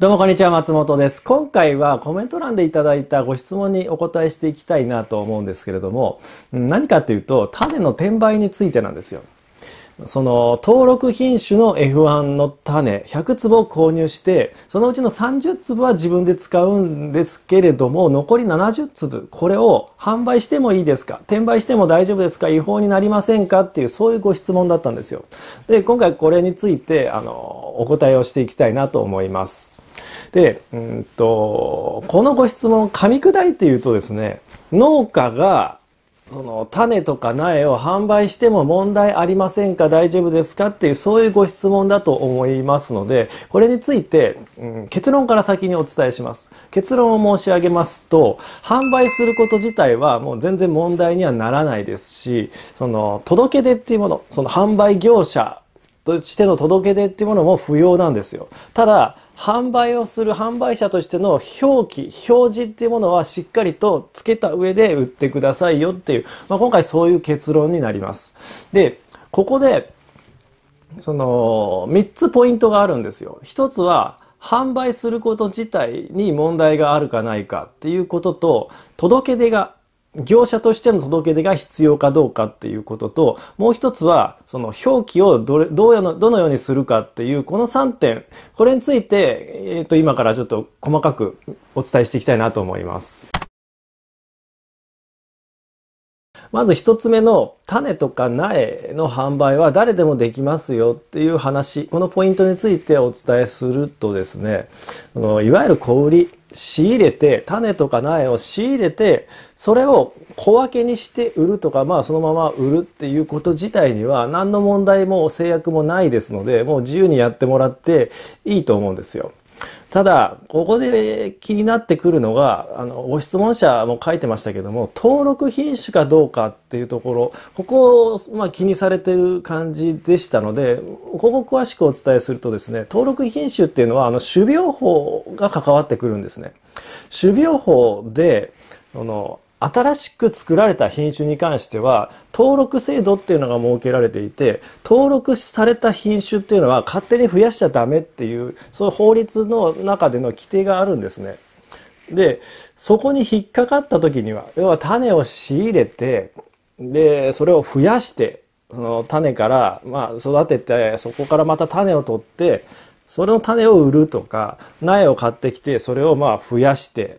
どうもこんにちは、松本です。今回はコメント欄でいただいたご質問にお答えしていきたいなと思うんですけれども、何かっていうと、種の転売についてなんですよ。その登録品種の F1 の種100坪を購入してそのうちの30粒は自分で使うんですけれども残り70粒これを販売してもいいですか転売しても大丈夫ですか違法になりませんかっていうそういうご質問だったんですよで今回これについてあのお答えをしていきたいなと思いますでうんとこのご質問噛み砕いて言うとですね農家がその種とか苗を販売しても問題ありませんか大丈夫ですかっていうそういうご質問だと思いますのでこれについて、うん、結論から先にお伝えします結論を申し上げますと販売すること自体はもう全然問題にはならないですしその届け出っていうものその販売業者としての届け出っていうものも不要なんですよ。ただ、販売をする販売者としての表記、表示っていうものはしっかりとつけた上で売ってくださいよっていう、まあ、今回そういう結論になります。で、ここで、その、3つポイントがあるんですよ。1つは、販売すること自体に問題があるかないかっていうことと、届け出が業者としての届け出が必要かどうかっていうことと、もう一つは、その表記をどれ、どうやの、どのようにするかっていう、この3点、これについて、えっ、ー、と、今からちょっと細かくお伝えしていきたいなと思います。まず一つ目の種とか苗の販売は誰でもできますよっていう話、このポイントについてお伝えするとですね、いわゆる小売り仕入れて、種とか苗を仕入れて、それを小分けにして売るとか、まあそのまま売るっていうこと自体には何の問題も制約もないですので、もう自由にやってもらっていいと思うんですよ。ただ、ここで気になってくるのが、あの、ご質問者も書いてましたけども、登録品種かどうかっていうところ、ここを、まあ、気にされてる感じでしたので、ここ詳しくお伝えするとですね、登録品種っていうのは、あの、種苗法が関わってくるんですね。種苗法で、あの、新しく作られた品種に関しては登録制度っていうのが設けられていて登録された品種っていうのは勝手に増やしちゃダメっていうそういう法律の中での規定があるんですね。でそこに引っかかった時には要は種を仕入れてでそれを増やしてその種から、まあ、育ててそこからまた種を取ってそれの種を売るとか苗を買ってきてそれをまあ増やして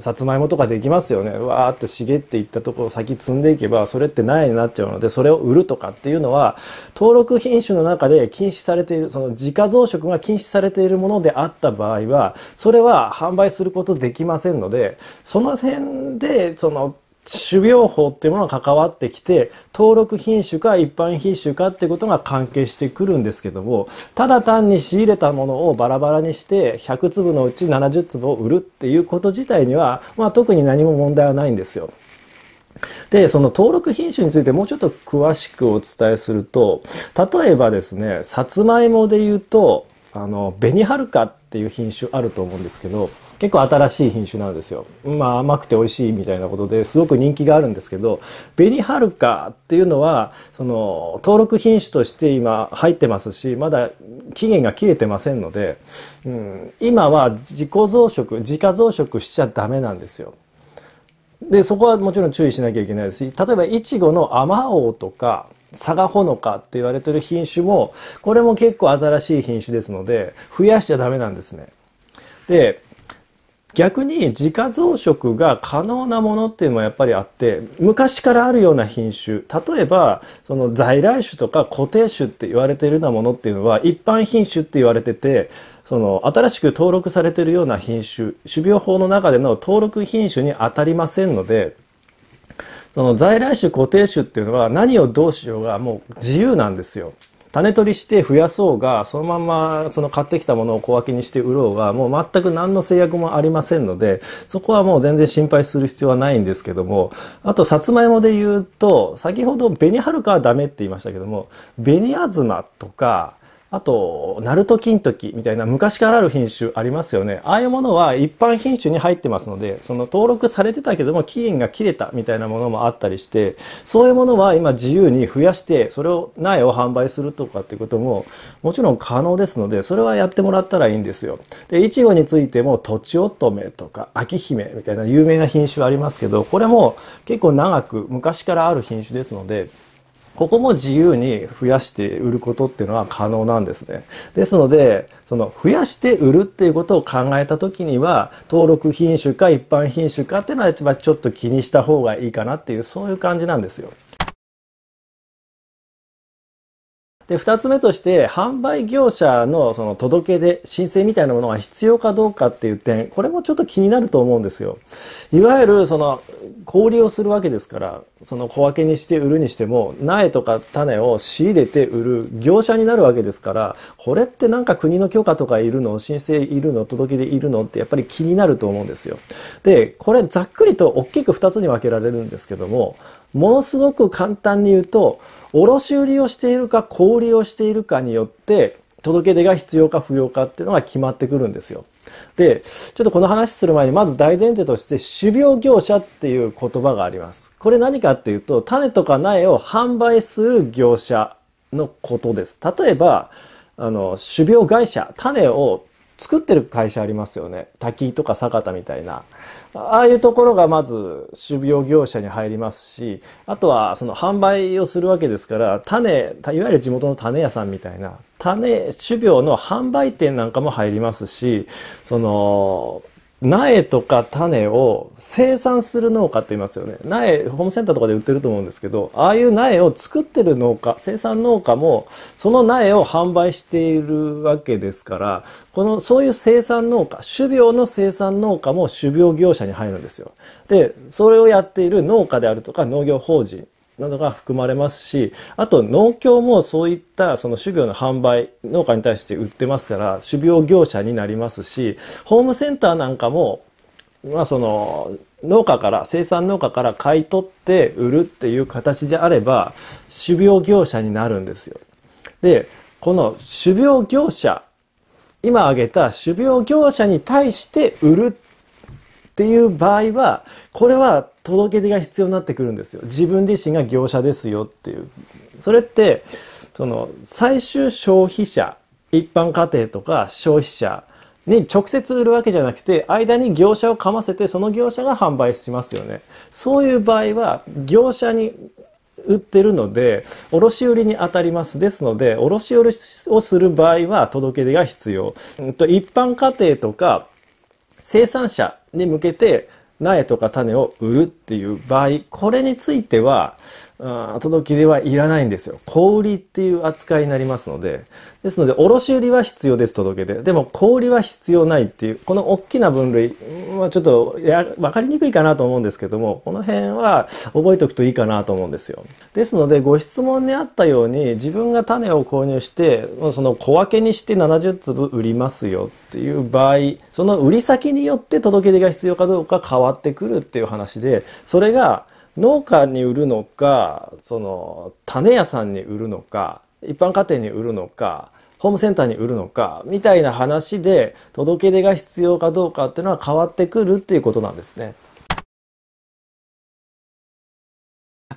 さつまいもとかできますよねわーって茂っていったところ先積んでいけばそれって苗になっちゃうのでそれを売るとかっていうのは登録品種の中で禁止されているその自家増殖が禁止されているものであった場合はそれは販売することできませんのでその辺でその種苗法っていうものが関わってきて登録品種か一般品種かってことが関係してくるんですけどもただ単に仕入れたものをバラバラにして100粒のうち70粒を売るっていうこと自体には、まあ、特に何も問題はないんですよ。でその登録品種についてもうちょっと詳しくお伝えすると例えばですねさつまいもで言うとあの紅はるかっっていう品種あると思うんですけど結構新しい品種なんですよ。まあ甘くて美味しいみたいなことですごく人気があるんですけど紅はるかっていうのはその登録品種として今入ってますしまだ期限が切れてませんので、うん、今は自己増殖自家増殖しちゃダメなんですよ。でそこはもちろん注意しなきゃいけないですし例えばいちごの甘うとか佐賀ほのかって言われてる品種も、これも結構新しい品種ですので、増やしちゃダメなんですね。で、逆に自家増殖が可能なものっていうのはやっぱりあって昔からあるような品種例えばその在来種とか固定種って言われてるようなものっていうのは一般品種って言われててその新しく登録されてるような品種種苗法の中での登録品種に当たりませんのでその在来種固定種っていうのは何をどうしようがもう自由なんですよ。種取りして増やそうがそのままその買ってきたものを小分けにして売ろうがもう全く何の制約もありませんのでそこはもう全然心配する必要はないんですけどもあとさつまいもで言うと先ほど紅はるかはダメって言いましたけども紅あずまとかあと、ナルト金時みたいな昔からある品種ありますよね。ああいうものは一般品種に入ってますので、その登録されてたけども期限が切れたみたいなものもあったりして、そういうものは今自由に増やして、それを苗を販売するとかっていうことももちろん可能ですので、それはやってもらったらいいんですよ。で、いちごについてもとちおとめとか秋姫みたいな有名な品種ありますけど、これも結構長く昔からある品種ですので、ここも自由に増やして売ることっていうのは可能なんですね。ですので、その増やして売るっていうことを考えた時には、登録品種か一般品種かっていうのは番ちょっと気にした方がいいかなっていう、そういう感じなんですよ。で、二つ目として、販売業者のその届け出、申請みたいなものが必要かどうかっていう点、これもちょっと気になると思うんですよ。いわゆる、その、小売りをするわけですから、その小分けにして売るにしても、苗とか種を仕入れて売る業者になるわけですから、これってなんか国の許可とかいるの、申請いるの、届け出いるのってやっぱり気になると思うんですよ。で、これざっくりと大きく二つに分けられるんですけども、ものすごく簡単に言うと、卸売をしているか小売をしているかによって届け出が必要か不要かっていうのが決まってくるんですよ。で、ちょっとこの話する前にまず大前提として種苗業者っていう言葉があります。これ何かっていうと種とか苗を販売する業者のことです。例えば、あの、種苗会社、種を作ってる会社ありますよね。滝とか酒田みたいな。ああいうところがまず種苗業者に入りますし、あとはその販売をするわけですから、種、いわゆる地元の種屋さんみたいな、種、種苗の販売店なんかも入りますし、その、苗とか種を生産する農家って言いますよね。苗、ホームセンターとかで売ってると思うんですけど、ああいう苗を作ってる農家、生産農家も、その苗を販売しているわけですから、この、そういう生産農家、種苗の生産農家も種苗業者に入るんですよ。で、それをやっている農家であるとか農業法人などが含まれますし、あと農協もそういったその種苗の販売、農家に対して売ってますから、種苗業者になりますし、ホームセンターなんかも、まあその、農家から、生産農家から買い取って売るっていう形であれば、種苗業者になるんですよ。で、この種苗業者、今挙げた種苗業者に対して売るっていう場合は、これは届け出が必要になってくるんですよ。自分自身が業者ですよっていう。それって、その、最終消費者、一般家庭とか消費者に直接売るわけじゃなくて、間に業者をかませて、その業者が販売しますよね。そういう場合は、業者に売ってるので、卸売に当たります。ですので、卸売をする場合は届け出が必要。一般家庭とか生産者に向けて苗とか種を売るっていう場合これについては届け出はいらないんですよ。小売りっていう扱いになりますので。ですので、卸売りは必要です、届け出。でも、小売りは必要ないっていう、この大きな分類、まあ、ちょっとや、わかりにくいかなと思うんですけども、この辺は覚えておくといいかなと思うんですよ。ですので、ご質問にあったように、自分が種を購入して、その小分けにして70粒売りますよっていう場合、その売り先によって届け出が必要かどうか変わってくるっていう話で、それが、農家に売るのかその種屋さんに売るのか一般家庭に売るのかホームセンターに売るのかみたいな話で届け出が必要かどうかっていうのは変わってくるっていうことなんですね。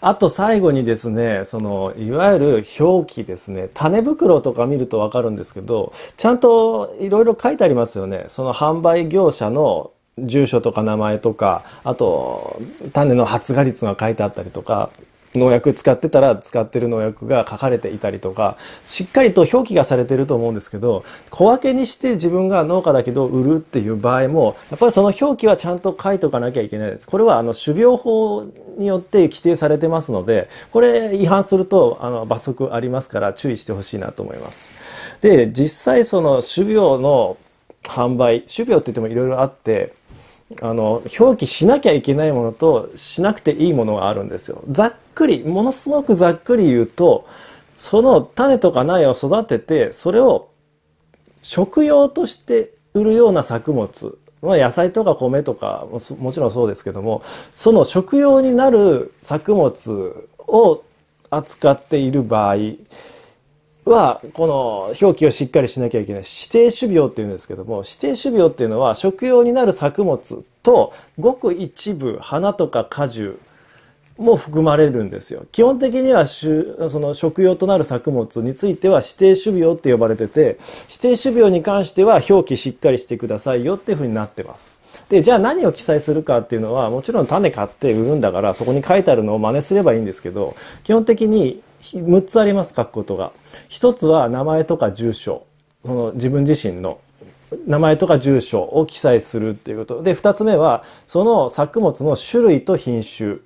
あと最後にですね、その、いわゆる表記ですね、種袋とか見るとわかるんですけど、ちゃんといろいろ書いてありますよね。その販売業者の住所とか名前とかあと種の発芽率が書いてあったりとか農薬使ってたら使ってる農薬が書かれていたりとかしっかりと表記がされてると思うんですけど小分けにして自分が農家だけど売るっていう場合もやっぱりその表記はちゃんと書いとかなきゃいけないです。これはあの種苗法によって規定されてますのでこれ違反するとあの罰則ありますから注意してほしいなと思います。で実際その種苗の販売種苗って言ってもいろいろあってあの表記しなきゃいけないものとしなくていいものがあるんですよ。ざっくりものすごくざっくり言うとその種とか苗を育ててそれを食用として売るような作物まあ、野菜とか米とかもちろんそうですけどもその食用になる作物を扱っている場合は、この表記をしっかりしなきゃいけない。指定種苗っていうんですけども、指定種苗っていうのは食用になる作物と、ごく一部、花とか果樹も含まれるんですよ。基本的にはその食用となる作物については指定種苗って呼ばれてて、指定種苗に関しては表記しっかりしてくださいよっていうふうになってます。で、じゃあ何を記載するかっていうのは、もちろん種買って売るんだから、そこに書いてあるのを真似すればいいんですけど、基本的に6つあります書くことが1つは名前とか住所その自分自身の名前とか住所を記載するっていうことで2つ目はその作物の種類と品種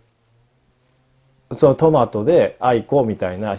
そのトマトでアイコみたいな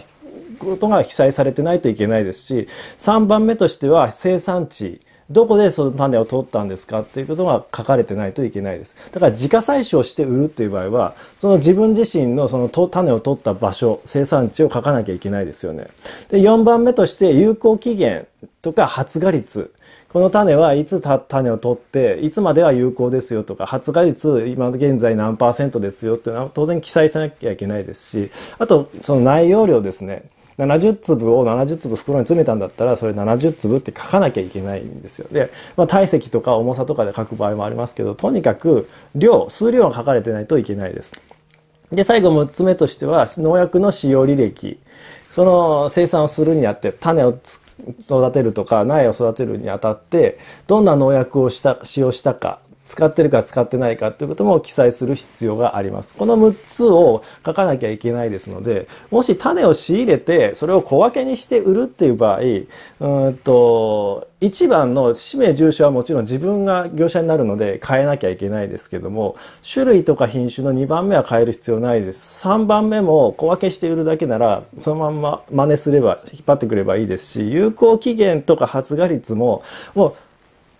ことが記載されてないといけないですし3番目としては生産地どこでその種を取ったんですかっていうことが書かれてないといけないです。だから自家採取をして売るっていう場合は、その自分自身のその種を取った場所、生産地を書かなきゃいけないですよね。で、4番目として有効期限とか発芽率。この種はいつ種を取って、いつまでは有効ですよとか、発芽率今現在何パーセントですよっていうのは当然記載しなきゃいけないですし、あとその内容量ですね。70粒を70粒袋に詰めたんだったらそれ70粒って書かなきゃいけないんですよ。で、まあ、体積とか重さとかで書く場合もありますけどとにかく量数量が書かれてないといけないです。で最後6つ目としては農薬の使用履歴その生産をするにあって種を育てるとか苗を育てるにあたってどんな農薬をした使用したか使ってるか使ってないかということも記載する必要があります。この6つを書かなきゃいけないですので、もし種を仕入れて、それを小分けにして売るっていう場合、うんと、1番の氏名住所はもちろん自分が業者になるので変えなきゃいけないですけども、種類とか品種の2番目は変える必要ないです。3番目も小分けして売るだけなら、そのまんま真似すれば、引っ張ってくればいいですし、有効期限とか発芽率も、もう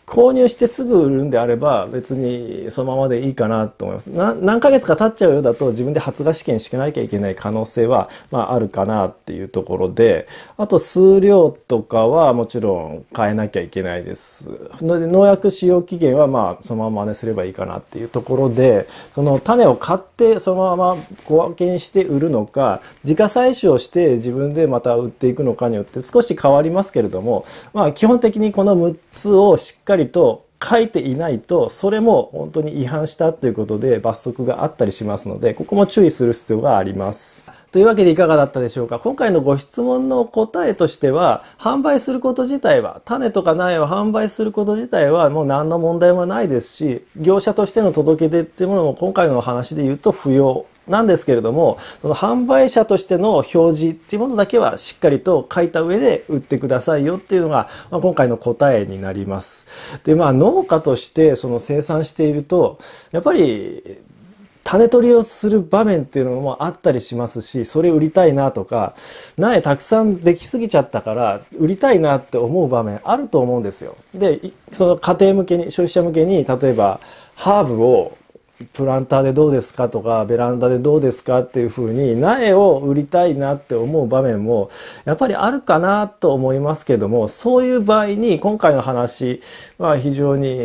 購入してすぐ売るんであれば別にそのままでいいかなと思います。何ヶ月か経っちゃうようだと自分で発芽試験しなきゃいけない可能性は、まあ、あるかなっていうところで、あと数量とかはもちろん変えなきゃいけないです。ので農薬使用期限はまあそのまま真似すればいいかなっていうところで、その種を買ってそのまま小分けにして売るのか、自家採取をして自分でまた売っていくのかによって少し変わりますけれども、まあ基本的にこの6つをしっかりかりと書いていないとそれも本当に違反したということで罰則があったりしますのでここも注意する必要があります。というわけでいかがだったでしょうか今回のご質問の答えとしては、販売すること自体は、種とか苗を販売すること自体はもう何の問題もないですし、業者としての届け出っていうものも今回の話で言うと不要なんですけれども、その販売者としての表示っていうものだけはしっかりと書いた上で売ってくださいよっていうのが、まあ、今回の答えになります。で、まあ農家としてその生産していると、やっぱり種取りをする場面っていうのもあったりしますし、それ売りたいなとか、苗たくさんできすぎちゃったから、売りたいなって思う場面あると思うんですよ。で、その家庭向けに、消費者向けに、例えば、ハーブをプランターでどうですかとか、ベランダでどうですかっていう風に、苗を売りたいなって思う場面も、やっぱりあるかなと思いますけども、そういう場合に、今回の話は非常に、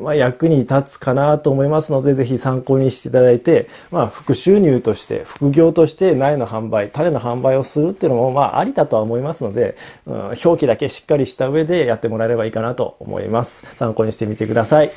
ま役に立つかなと思いますので、ぜひ参考にしていただいて、まあ、副収入として、副業として苗の販売、種の販売をするっていうのも、まあ、ありだとは思いますので、うん、表記だけしっかりした上でやってもらえればいいかなと思います。参考にしてみてください。